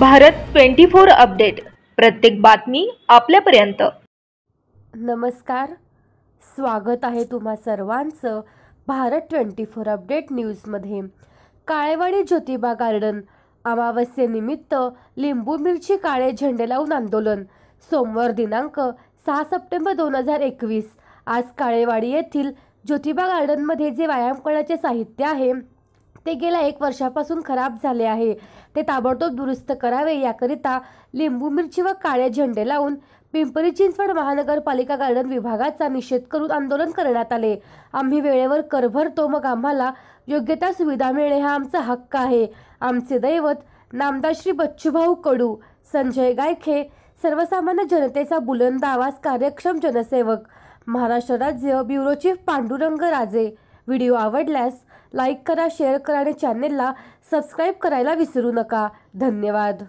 Bharat twenty four update प्रत्येक बातमी आपल्यापर्यंत नमस्कार स्वागत आहे तुम्हा सर्वांचं भारत ट्वेंटी फोर अपडेट न्यूजमध्ये काळेवाडी ज्योतिबा गार्डन अमावस्येनिमित्त लिंबू मिरची काळे झेंडे लावून आंदोलन सोमवार दिनांक सहा सप्टेंबर दोन हजार एकवीस आज काळेवाडी येथील ज्योतिबा गार्डनमध्ये जे व्यायाम करण्याचे साहित्य आहे ते गेल्या एक वर्षापासून खराब झाले आहे ते ताबडतोब दुरुस्त करावे याकरिता लिंबू मिरची व काळे झेंडे लावून पिंपरी चिंचवड महानगरपालिका गार्डन विभागाचा निषेध करून आंदोलन करण्यात आले आम्ही वेळेवर कर भरतो मग आम्हाला योग्य त्या सुविधा मिळणे हा आमचा हक्क आहे आमचे दैवत नामदार श्री बच्चूभाऊ कडू संजय गायखे सर्वसामान्य जनतेचा बुलंद आवाज कार्यक्षम जनसेवक महाराष्ट्र राज्य ब्युरो चीफ पांडुरंग राजे व्हिडिओ आवडल्यास लाईक करा शेअर करा आणि चॅनेलला सबस्क्राईब करायला विसरू नका धन्यवाद